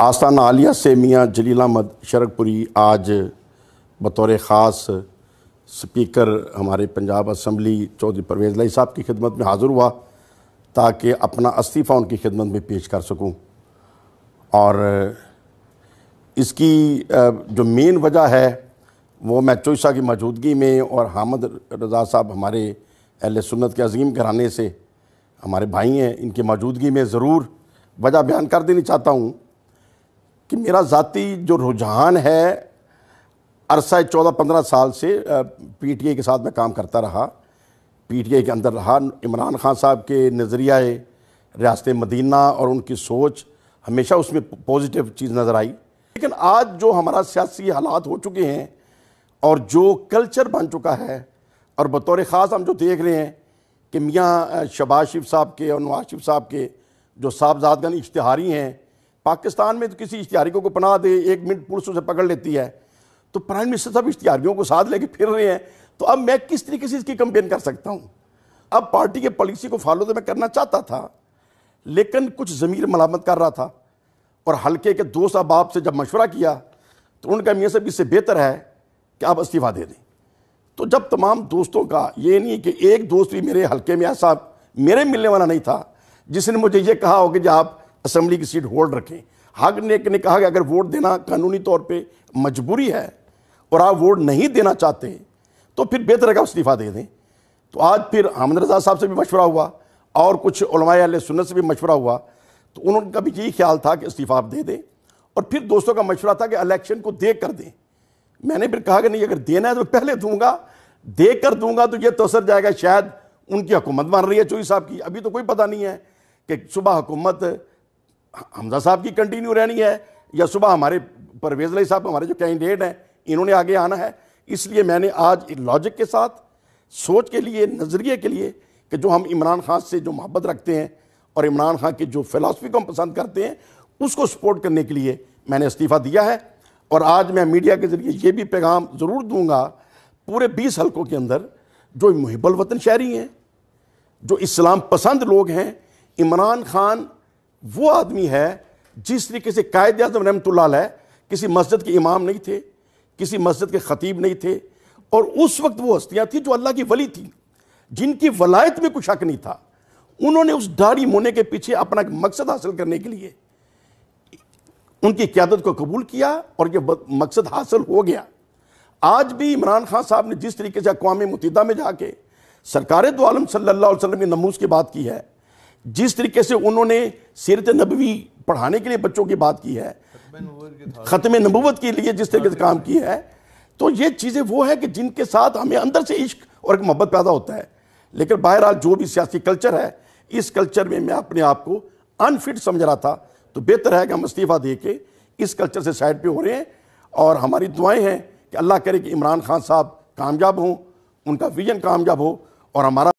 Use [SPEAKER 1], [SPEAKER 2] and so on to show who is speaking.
[SPEAKER 1] आस्थान आलिया से मियाँ जलील अहमद शरकपुरी आज बतौर ख़ास स्पीकर हमारे पंजाब असम्बली चौधरी परवेज़ लाई साहब की खिदमत में हाज़िर हुआ ताकि अपना इस्तीफ़ा उनकी खिदमत में पेश कर सकूं और इसकी जो मेन वजह है वो मैं चोइसा की मौजूदगी में और हामद रज़ा साहब हमारे अहल सुन्नत के अजीम घराने से हमारे भाई हैं इनकी मौजूदगी में ज़रूर वजह बयान कर देनी चाहता हूँ कि मेरा ज़ाती जो रुझान है अरसा चौदह पंद्रह साल से पी टी आई के साथ मैं काम करता रहा पी टी आई के अंदर रहा इमरान खान साहब के नज़रिया रियासत मदीना और उनकी सोच हमेशा उसमें पॉजिटिव चीज़ नज़र आई लेकिन आज जो हमारा सियासी हालात हो चुके हैं और जो कल्चर बन चुका है और बतौर ख़ास हम जो देख रहे हैं कि मियाँ शबाज शिफ साहब के और नवाज शिफ साहब के जो साहबजादगन इश्तहारी हैं पाकिस्तान में तो किसी इश्तिहारियों को पनाह दे एक मिनट पुलिस उसे पकड़ लेती है तो प्राइम मिनिस्टर साहब इश्तिहारियों को साथ लेके फिर रहे हैं तो अब मैं किस तरीके से इसकी कंपेन कर सकता हूँ अब पार्टी के पॉलिसी को फॉलो तो मैं करना चाहता था लेकिन कुछ ज़मीर मलामत कर रहा था और हल्के के दोस्त अहबाब से जब मशवरा किया तो उनका मियाँ साहब इससे बेहतर है कि आप इस्तीफ़ा दे दें तो जब तमाम दोस्तों का ये नहीं कि एक दोस्त भी मेरे हल्के में ऐसा मेरे मिलने वाला नहीं था जिसने मुझे ये कहा हो कि जब आप असम्बली की सीट होल्ड रखें हाग ने, ने कहा कि अगर वोट देना कानूनी तौर पर मजबूरी है और आप वोट नहीं देना चाहते तो फिर बेहतर का इस्तीफ़ा दे दें तो आज फिर अहमद रजा साहब से भी मशवरा हुआ और कुछ उलमाल सुन्नत से भी मशवरा हुआ तो उनका भी यही ख्याल था कि इस्तीफ़ा आप दे दें और फिर दोस्तों का मशवरा था कि इलेक्शन को दे कर दें मैंने फिर कहा कि नहीं अगर देना है तो पहले दूंगा दे कर दूंगा तो यह तो असर जाएगा शायद उनकी हुकूमत मान रही है चोरी साहब की अभी तो कोई पता नहीं है कि सुबह हुकूमत हमजा साहब की कंटिन्यू रहनी है या सुबह हमारे परवेज अली साहब हमारे जो कैंडिडेट हैं इन्होंने आगे आना है इसलिए मैंने आज लॉजिक के साथ सोच के लिए नज़रिए के लिए कि जो हम इमरान खान से जो मोहब्बत रखते हैं और इमरान खान की जो फ़िलासफ़ी को हम पसंद करते हैं उसको सपोर्ट करने के लिए मैंने इस्तीफ़ा दिया है और आज मैं मीडिया के ज़रिए ये भी पैगाम ज़रूर दूंगा पूरे बीस हलकों के अंदर जो मुहिबल वतन शहरी हैं जो इस्लाम पसंद लोग हैं इमरान खान वो आदमी है जिस तरीके से कायद अजम रहमत है किसी मस्जिद के इमाम नहीं थे किसी मस्जिद के ख़तीब नहीं थे और उस वक्त वो हस्तियाँ थी जो अल्लाह की वली थी जिनकी वलायत में कुछ हक नहीं था उन्होंने उस दाढ़ी मोने के पीछे अपना मकसद हासिल करने के लिए उनकी क्यादत को कबूल किया और ये मकसद हासिल हो गया आज भी इमरान खान साहब ने जिस तरीके से अकवा मुतदा में जाके सरकार दो आलम सल्ला वसलम के नमूज की बात की है जिस तरीके से उन्होंने सीरत नबवी पढ़ाने के लिए बच्चों की बात की है ख़त्म नबूवत के लिए जिस तरीके से काम की है तो ये चीज़ें वो है कि जिनके साथ हमें अंदर से इश्क और एक मोहब्बत पैदा होता है लेकिन बहरहाल जो भी सियासी कल्चर है इस कल्चर में मैं अपने आप को अनफिट समझ रहा था तो बेहतर है कि हम इस्तीफ़ा दे के इस कल्चर से साइड पे हो रहे हैं और हमारी दुआएं हैं कि अल्लाह करे कि इमरान खान साहब कामयाब हों उनका विजन कामयाब हो और हमारा